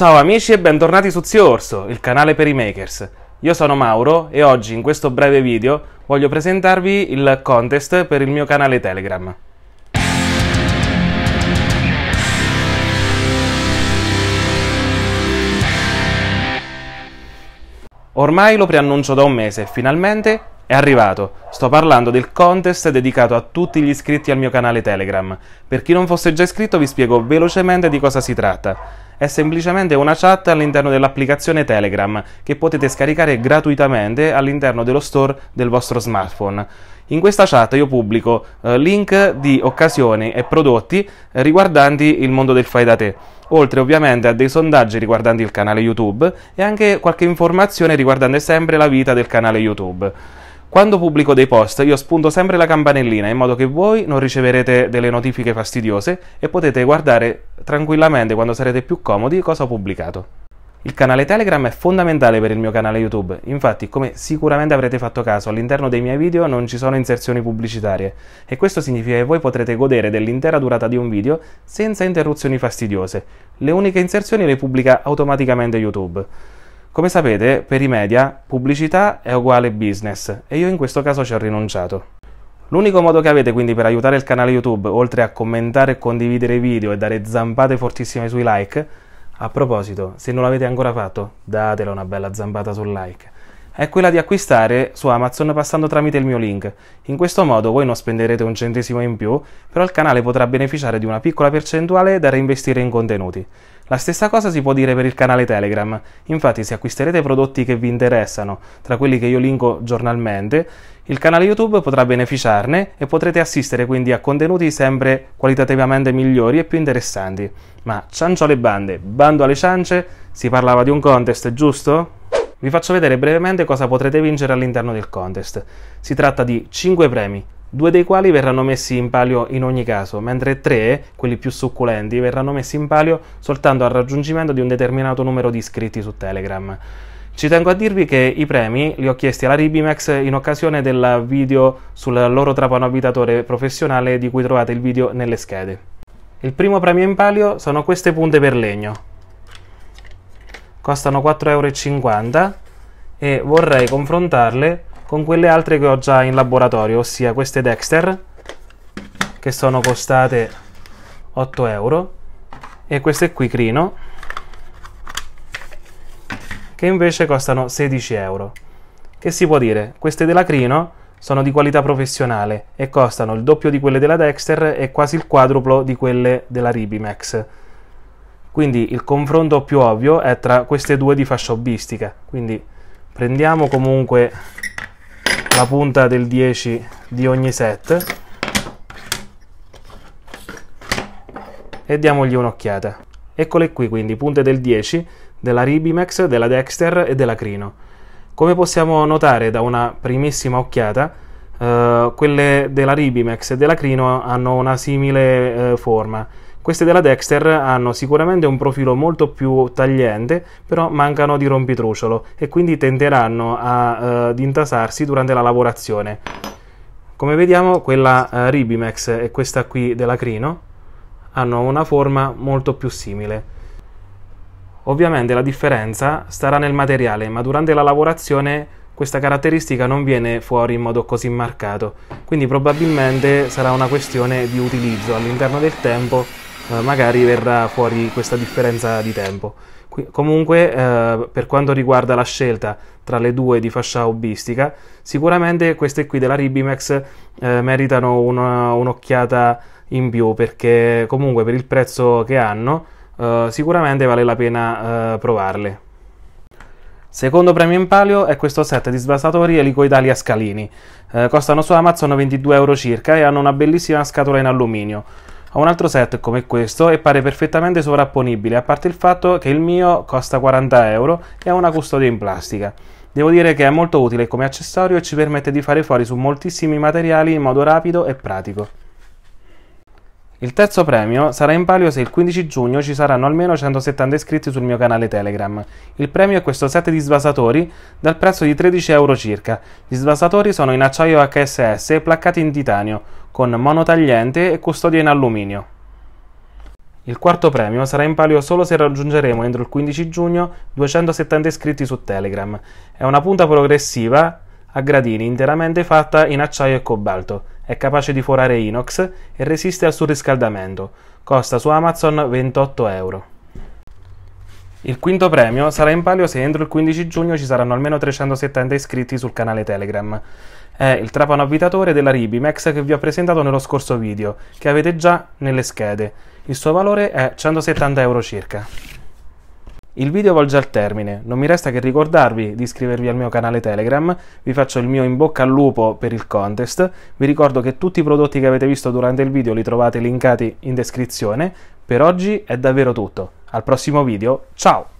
Ciao amici e bentornati su Zio Orso, il canale per i makers. Io sono Mauro e oggi in questo breve video voglio presentarvi il contest per il mio canale Telegram. Ormai lo preannuncio da un mese e finalmente è arrivato. Sto parlando del contest dedicato a tutti gli iscritti al mio canale Telegram. Per chi non fosse già iscritto vi spiego velocemente di cosa si tratta è semplicemente una chat all'interno dell'applicazione Telegram che potete scaricare gratuitamente all'interno dello store del vostro smartphone. In questa chat io pubblico eh, link di occasioni e prodotti riguardanti il mondo del fai da te, oltre ovviamente a dei sondaggi riguardanti il canale YouTube e anche qualche informazione riguardante sempre la vita del canale YouTube. Quando pubblico dei post io spunto sempre la campanellina in modo che voi non riceverete delle notifiche fastidiose e potete guardare tranquillamente quando sarete più comodi cosa ho pubblicato. Il canale Telegram è fondamentale per il mio canale YouTube, infatti come sicuramente avrete fatto caso all'interno dei miei video non ci sono inserzioni pubblicitarie e questo significa che voi potrete godere dell'intera durata di un video senza interruzioni fastidiose, le uniche inserzioni le pubblica automaticamente YouTube. Come sapete per i media pubblicità è uguale business e io in questo caso ci ho rinunciato. L'unico modo che avete quindi per aiutare il canale YouTube, oltre a commentare e condividere i video e dare zampate fortissime sui like, a proposito, se non l'avete ancora fatto, datela una bella zampata sul like, è quella di acquistare su Amazon passando tramite il mio link. In questo modo voi non spenderete un centesimo in più, però il canale potrà beneficiare di una piccola percentuale da reinvestire in contenuti. La stessa cosa si può dire per il canale Telegram, infatti se acquisterete prodotti che vi interessano, tra quelli che io linko giornalmente, il canale YouTube potrà beneficiarne e potrete assistere quindi a contenuti sempre qualitativamente migliori e più interessanti. Ma ciancio alle bande, bando alle ciance, si parlava di un contest, giusto? Vi faccio vedere brevemente cosa potrete vincere all'interno del contest. Si tratta di 5 premi, due dei quali verranno messi in palio in ogni caso, mentre tre, quelli più succulenti, verranno messi in palio soltanto al raggiungimento di un determinato numero di iscritti su Telegram. Ci tengo a dirvi che i premi li ho chiesti alla Ribimax in occasione del video sul loro trapano abitatore professionale di cui trovate il video nelle schede. Il primo premio in palio sono queste punte per legno. Costano 4,50 euro e vorrei confrontarle con quelle altre che ho già in laboratorio, ossia queste Dexter che sono costate 8 euro e queste qui Crino che invece costano 16 euro. Che si può dire? Queste della Crino sono di qualità professionale e costano il doppio di quelle della Dexter e quasi il quadruplo di quelle della Ribimax. Quindi il confronto più ovvio è tra queste due di fascia hobbistica. Quindi prendiamo comunque la punta del 10 di ogni set e diamogli un'occhiata. Eccole qui quindi, punte del 10, della Ribimax, della Dexter e della Crino. Come possiamo notare da una primissima occhiata, eh, quelle della Ribimax e della Crino hanno una simile eh, forma. Queste della Dexter hanno sicuramente un profilo molto più tagliente, però mancano di rompitruciolo e quindi tenderanno ad eh, intasarsi durante la lavorazione. Come vediamo, quella eh, Ribimax e questa qui della Crino hanno una forma molto più simile. Ovviamente la differenza starà nel materiale, ma durante la lavorazione questa caratteristica non viene fuori in modo così marcato, quindi probabilmente sarà una questione di utilizzo all'interno del tempo, eh, magari verrà fuori questa differenza di tempo. Qui, comunque, eh, per quanto riguarda la scelta tra le due di fascia hobbistica, sicuramente queste qui della Ribimax eh, meritano una, un'occhiata in più perché comunque per il prezzo che hanno eh, sicuramente vale la pena eh, provarle. Secondo premio in palio è questo set di svasatori elicoidali a scalini. Eh, costano su Amazon 22 euro circa e hanno una bellissima scatola in alluminio. Ho un altro set come questo e pare perfettamente sovrapponibile, a parte il fatto che il mio costa 40 euro e ha una custodia in plastica. Devo dire che è molto utile come accessorio e ci permette di fare fuori su moltissimi materiali in modo rapido e pratico. Il terzo premio sarà in palio se il 15 giugno ci saranno almeno 170 iscritti sul mio canale Telegram. Il premio è questo set di svasatori dal prezzo di 13 euro circa. Gli svasatori sono in acciaio HSS placcati in titanio, con monotagliente e custodia in alluminio. Il quarto premio sarà in palio solo se raggiungeremo entro il 15 giugno 270 iscritti su Telegram. È una punta progressiva a gradini interamente fatta in acciaio e cobalto è capace di forare inox e resiste al surriscaldamento. Costa su Amazon 28 euro. Il quinto premio sarà in palio se entro il 15 giugno ci saranno almeno 370 iscritti sul canale Telegram. È il trapano avvitatore della Ribimex che vi ho presentato nello scorso video, che avete già nelle schede. Il suo valore è 170 euro circa. Il video volge al termine, non mi resta che ricordarvi di iscrivervi al mio canale Telegram, vi faccio il mio in bocca al lupo per il contest, vi ricordo che tutti i prodotti che avete visto durante il video li trovate linkati in descrizione, per oggi è davvero tutto, al prossimo video, ciao!